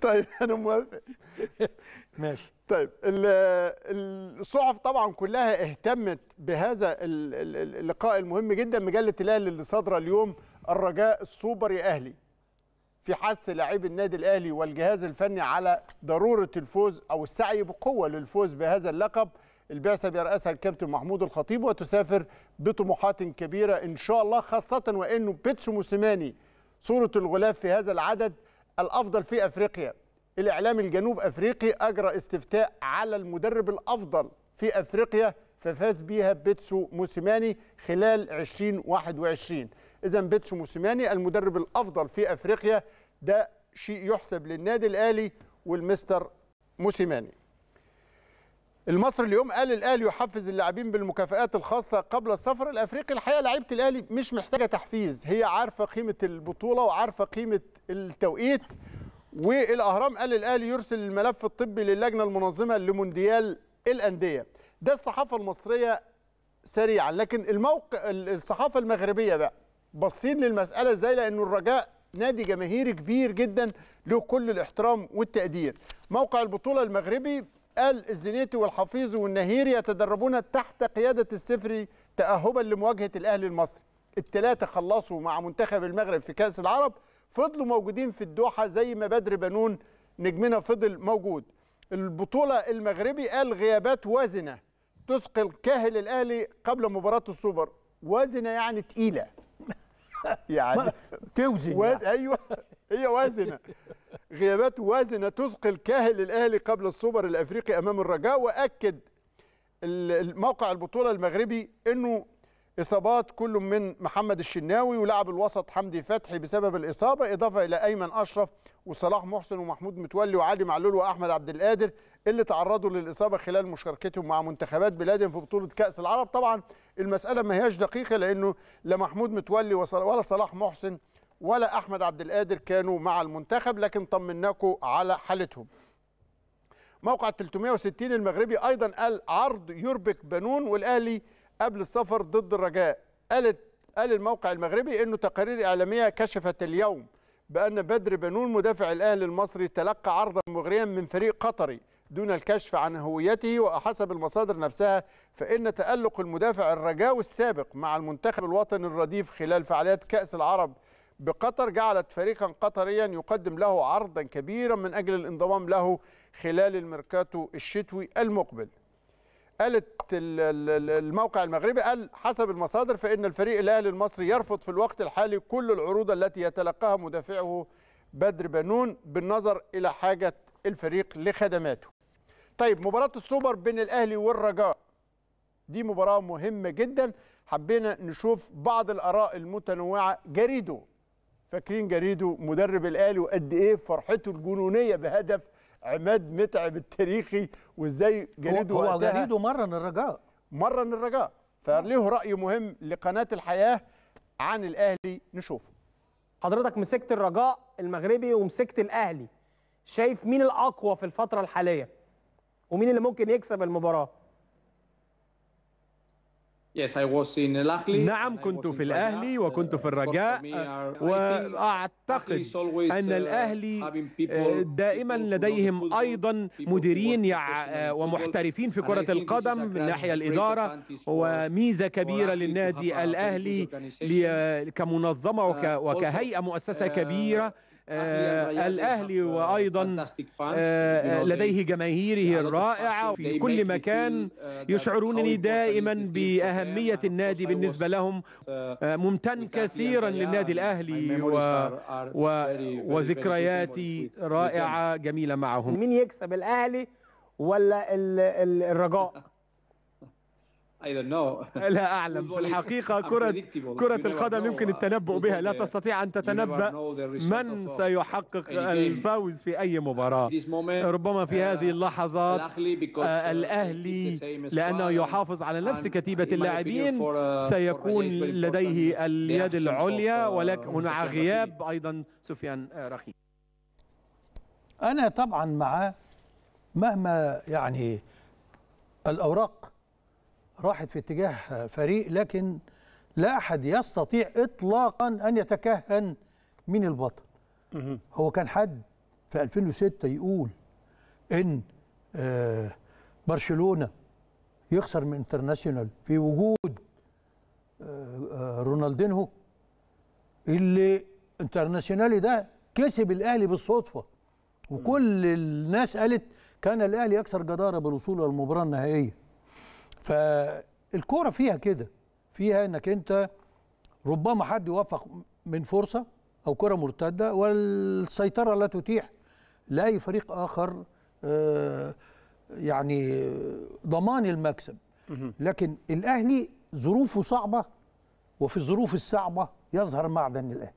طيب انا موافق ماشي طيب الصحف طبعا كلها اهتمت بهذا اللقاء المهم جدا مجله الاهلي اللي صادره اليوم الرجاء السوبر يا اهلي في حث لاعبي النادي الاهلي والجهاز الفني على ضروره الفوز او السعي بقوه للفوز بهذا اللقب البعثه بيرأسها الكابتن محمود الخطيب وتسافر بطموحات كبيره ان شاء الله خاصه وانه بيتسو موسيماني صوره الغلاف في هذا العدد الأفضل في أفريقيا الإعلام الجنوب أفريقي أجرى استفتاء على المدرب الأفضل في أفريقيا ففاز بيها بيتسو موسيماني خلال 2021 إذا بيتسو موسيماني المدرب الأفضل في أفريقيا ده شيء يحسب للنادي الأهلي والمستر موسيماني المصري اليوم قال الاهلي يحفز اللاعبين بالمكافئات الخاصه قبل السفر الافريقي الحقيقه لعيبه الاهلي مش محتاجه تحفيز هي عارفه قيمه البطوله وعارفه قيمه التوقيت والاهرام قال الاهلي يرسل الملف الطبي للجنه المنظمه لمونديال الانديه ده الصحافه المصريه سريعا لكن الموقع الصحافه المغربيه بقى باصين للمساله ازاي لانه الرجاء نادي جماهيري كبير جدا له كل الاحترام والتقدير موقع البطوله المغربي قال الزنيتي والحفيظ والنهيري يتدربون تحت قيادة السفري تأهبا لمواجهة الأهلي المصري الثلاثة خلصوا مع منتخب المغرب في كأس العرب فضلوا موجودين في الدوحة زي ما بدر بنون نجمنا فضل موجود البطولة المغربي قال غيابات وازنة تثقل كاهل الأهلي قبل مباراة السوبر وازنة يعني تقيلة يعني توزن و... يعني. ايوه هي وازنه غيابات وازنة تثقل كاهل الأهلي قبل السوبر الأفريقي أمام الرجاء وأكد موقع البطولة المغربي أنه إصابات كل من محمد الشناوي ولاعب الوسط حمدي فتحي بسبب الإصابة إضافة إلى أيمن أشرف وصلاح محسن ومحمود متولي وعلي معلول وأحمد عبد القادر اللي تعرضوا للإصابة خلال مشاركتهم مع منتخبات بلادهم في بطولة كأس العرب طبعا المسألة ما هياش دقيقة لأنه لا محمود متولي ولا صلاح محسن ولا احمد عبد القادر كانوا مع المنتخب لكن طمناكم على حالتهم موقع 360 المغربي ايضا قال عرض يربك بنون والاهلي قبل السفر ضد الرجاء قالت قال الموقع المغربي انه تقارير اعلاميه كشفت اليوم بان بدر بنون مدافع الاهلي المصري تلقى عرضا مغريا من فريق قطري دون الكشف عن هويته وحسب المصادر نفسها فإن تألق المدافع الرجاوي السابق مع المنتخب الوطني الرديف خلال فعاليات كأس العرب بقطر جعلت فريقا قطريا يقدم له عرضا كبيرا من أجل الانضمام له خلال الميركاتو الشتوي المقبل قالت الموقع المغربي قال حسب المصادر فإن الفريق الأهلي المصري يرفض في الوقت الحالي كل العروض التي يتلقاها مدافعه بدر بنون بالنظر إلى حاجة الفريق لخدماته طيب مباراة السوبر بين الأهلي والرجاء دي مباراة مهمة جدا حبينا نشوف بعض الآراء المتنوعة جريدو فاكرين جريده مدرب الاهلي وقد ايه فرحته الجنونيه بهدف عماد متعب التاريخي وازاي جريده هو جريده مرن الرجاء مرن الرجاء فليه راي مهم لقناه الحياه عن الاهلي نشوفه حضرتك مسكت الرجاء المغربي ومسكت الاهلي شايف مين الاقوى في الفتره الحاليه ومين اللي ممكن يكسب المباراه نعم كنت في الأهلي وكنت في uh, الرجاء وأعتقد أن uh, الأهلي uh, دائما لديهم أيضا مديرين ومحترفين في كرة القدم من ناحية الإدارة وميزة كبيرة للنادي الأهلي كمنظمة وكهيئة مؤسسة كبيرة آه، الأهلي آه، وأيضا آه، لديه جماهيره الرائعة في كل مكان يشعرونني دائما بأهمية النادي بالنسبة لهم ممتن كثيرا للنادي الأهلي و... و... وذكرياتي رائعة جميلة معهم مين يكسب الأهلي ولا الرجاء اي لا اعلم الحقيقه كره كره القدم يمكن التنبؤ بها لا تستطيع ان تتنبا من سيحقق الفوز في اي مباراه ربما في uh, هذه اللحظات آه، uh, الاهلي لانه يحافظ على نفس كتيبه اللاعبين uh, سيكون لديه اليد العليا ولكن مع غياب ايضا سفيان رخيم انا طبعا مع مهما يعني الاوراق راحت في اتجاه فريق لكن لا احد يستطيع اطلاقا ان يتكهن مين البطل هو كان حد في 2006 يقول ان آه، برشلونه يخسر من انترناشونال في وجود آه، آه، رونالدينهو اللي انترناشونالي ده كسب الاهلي بالصدفه وكل الناس قالت كان الاهلي يكسر جداره بالوصول للمباراه النهائيه فالكوره فيها كده فيها انك انت ربما حد يوفق من فرصه او كره مرتده والسيطره لا تتيح لاي فريق اخر آه، يعني ضمان المكسب لكن الاهلي ظروفه صعبه وفي الظروف الصعبه يظهر معدن الاهلي